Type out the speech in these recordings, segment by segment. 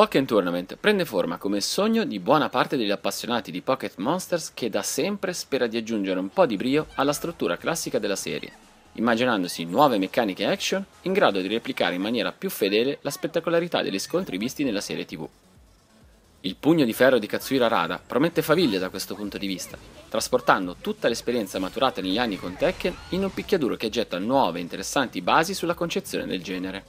Pokken Tournament prende forma come sogno di buona parte degli appassionati di Pocket Monsters che da sempre spera di aggiungere un po' di brio alla struttura classica della serie, immaginandosi nuove meccaniche action in grado di replicare in maniera più fedele la spettacolarità degli scontri visti nella serie TV. Il pugno di ferro di Katsuhiro Arada promette faviglia da questo punto di vista, trasportando tutta l'esperienza maturata negli anni con Tekken in un picchiaduro che getta nuove e interessanti basi sulla concezione del genere.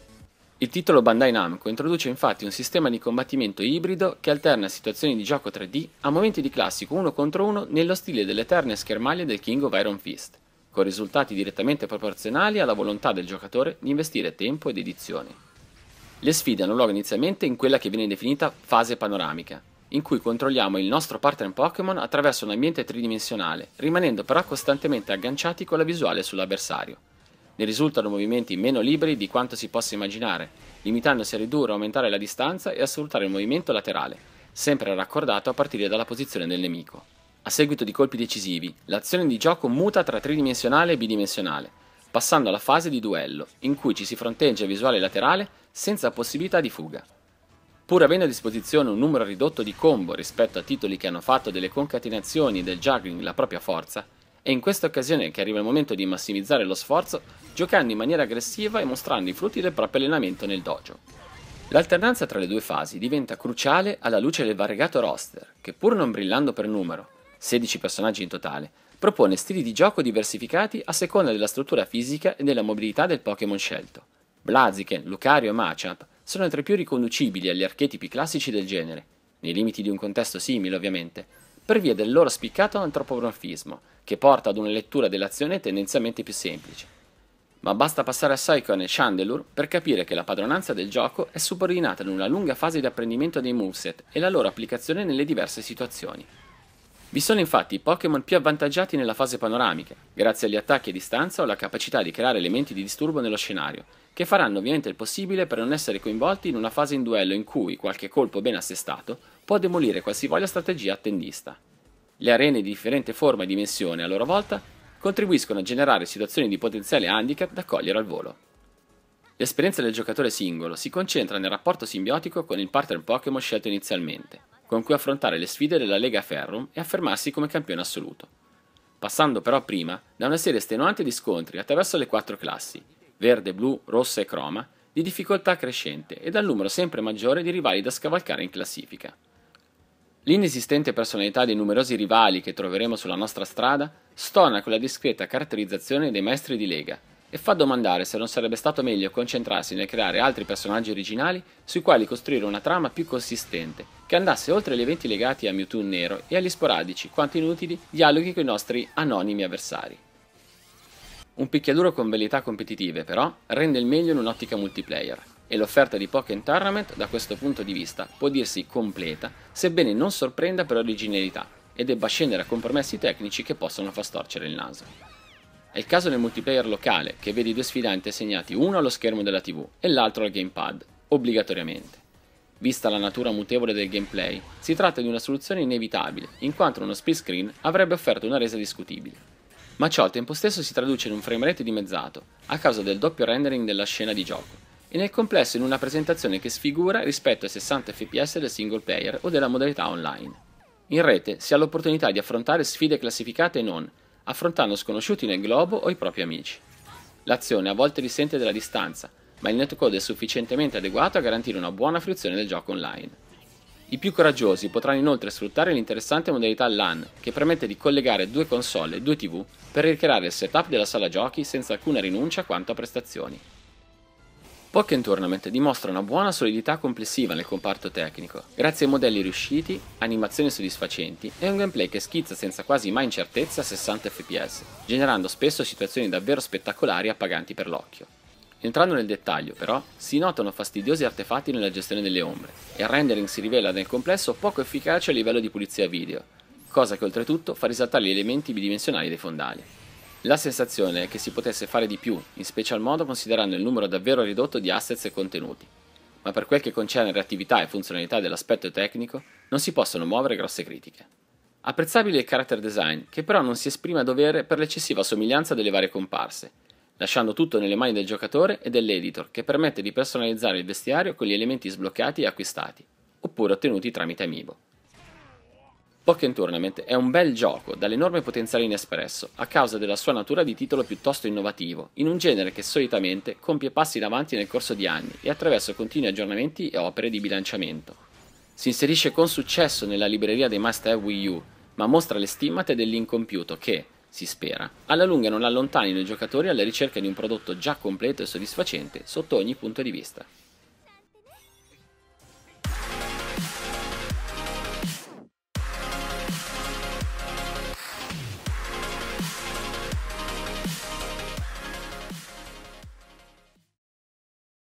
Il titolo Bandai Namco introduce infatti un sistema di combattimento ibrido che alterna situazioni di gioco 3D a momenti di classico uno contro uno nello stile delle eterne schermaglie del King of Iron Fist, con risultati direttamente proporzionali alla volontà del giocatore di investire tempo ed edizione. Le sfide hanno luogo inizialmente in quella che viene definita fase panoramica, in cui controlliamo il nostro partner Pokémon attraverso un ambiente tridimensionale, rimanendo però costantemente agganciati con la visuale sull'avversario ne risultano movimenti meno liberi di quanto si possa immaginare, limitandosi a ridurre o aumentare la distanza e a sfruttare il movimento laterale, sempre raccordato a partire dalla posizione del nemico. A seguito di colpi decisivi, l'azione di gioco muta tra tridimensionale e bidimensionale, passando alla fase di duello, in cui ci si fronteggia visuale laterale senza possibilità di fuga. Pur avendo a disposizione un numero ridotto di combo rispetto a titoli che hanno fatto delle concatenazioni e del juggling la propria forza, è in questa occasione che arriva il momento di massimizzare lo sforzo, giocando in maniera aggressiva e mostrando i frutti del proprio allenamento nel dojo. L'alternanza tra le due fasi diventa cruciale alla luce del variegato roster, che pur non brillando per numero, 16 personaggi in totale, propone stili di gioco diversificati a seconda della struttura fisica e della mobilità del Pokémon scelto. Blaziken, Lucario e Machamp sono tra i più riconducibili agli archetipi classici del genere, nei limiti di un contesto simile ovviamente, per via del loro spiccato antropomorfismo, che porta ad una lettura dell'azione tendenzialmente più semplice. Ma basta passare a Psychon e Chandelure per capire che la padronanza del gioco è subordinata ad una lunga fase di apprendimento dei moveset e la loro applicazione nelle diverse situazioni. Vi sono infatti i Pokémon più avvantaggiati nella fase panoramica, grazie agli attacchi a distanza o alla capacità di creare elementi di disturbo nello scenario, che faranno ovviamente il possibile per non essere coinvolti in una fase in duello in cui qualche colpo ben assestato può demolire qualsivoglia strategia attendista. Le arene di differente forma e dimensione, a loro volta, contribuiscono a generare situazioni di potenziale handicap da cogliere al volo. L'esperienza del giocatore singolo si concentra nel rapporto simbiotico con il partner Pokémon scelto inizialmente, con cui affrontare le sfide della Lega Ferrum e affermarsi come campione assoluto. Passando però prima da una serie estenuante di scontri attraverso le quattro classi, verde, blu, rossa e croma, di difficoltà crescente e dal numero sempre maggiore di rivali da scavalcare in classifica. L'inesistente personalità dei numerosi rivali che troveremo sulla nostra strada stona con la discreta caratterizzazione dei maestri di Lega e fa domandare se non sarebbe stato meglio concentrarsi nel creare altri personaggi originali sui quali costruire una trama più consistente che andasse oltre gli eventi legati a Mewtwo Nero e agli sporadici, quanto inutili, dialoghi con i nostri anonimi avversari. Un picchiaduro con velità competitive, però, rende il meglio in un'ottica multiplayer, e l'offerta di Pokémon Tournament, da questo punto di vista, può dirsi completa, sebbene non sorprenda per originalità, e debba scendere a compromessi tecnici che possono far storcere il naso. È il caso nel multiplayer locale, che vedi due sfidanti assegnati uno allo schermo della TV e l'altro al gamepad, obbligatoriamente. Vista la natura mutevole del gameplay, si tratta di una soluzione inevitabile, in quanto uno split screen avrebbe offerto una resa discutibile. Ma ciò al tempo stesso si traduce in un framerate dimezzato, a causa del doppio rendering della scena di gioco, e nel complesso in una presentazione che sfigura rispetto ai 60 fps del single player o della modalità online. In rete si ha l'opportunità di affrontare sfide classificate e non, affrontando sconosciuti nel globo o i propri amici. L'azione a volte risente della distanza, ma il netcode è sufficientemente adeguato a garantire una buona fruizione del gioco online. I più coraggiosi potranno inoltre sfruttare l'interessante modalità LAN, che permette di collegare due console e due TV per ricreare il setup della sala giochi senza alcuna rinuncia quanto a prestazioni. Pokken Tournament dimostra una buona solidità complessiva nel comparto tecnico, grazie ai modelli riusciti, animazioni soddisfacenti e un gameplay che schizza senza quasi mai incertezza a 60 fps, generando spesso situazioni davvero spettacolari e appaganti per l'occhio. Entrando nel dettaglio, però, si notano fastidiosi artefatti nella gestione delle ombre, e il rendering si rivela nel complesso poco efficace a livello di pulizia video, cosa che oltretutto fa risaltare gli elementi bidimensionali dei fondali. La sensazione è che si potesse fare di più, in special modo considerando il numero davvero ridotto di assets e contenuti. Ma per quel che concerne reattività e funzionalità dell'aspetto tecnico, non si possono muovere grosse critiche. Apprezzabile il character design, che però non si esprime a dovere per l'eccessiva somiglianza delle varie comparse, lasciando tutto nelle mani del giocatore e dell'editor che permette di personalizzare il vestiario con gli elementi sbloccati e acquistati, oppure ottenuti tramite amiibo. Pokémon Tournament è un bel gioco dall'enorme potenziale inespresso a causa della sua natura di titolo piuttosto innovativo, in un genere che solitamente compie passi in avanti nel corso di anni e attraverso continui aggiornamenti e opere di bilanciamento. Si inserisce con successo nella libreria dei must have Wii U, ma mostra le stimmate dell'incompiuto che, si spera. Alla lunga non allontanino i giocatori alla ricerca di un prodotto già completo e soddisfacente sotto ogni punto di vista.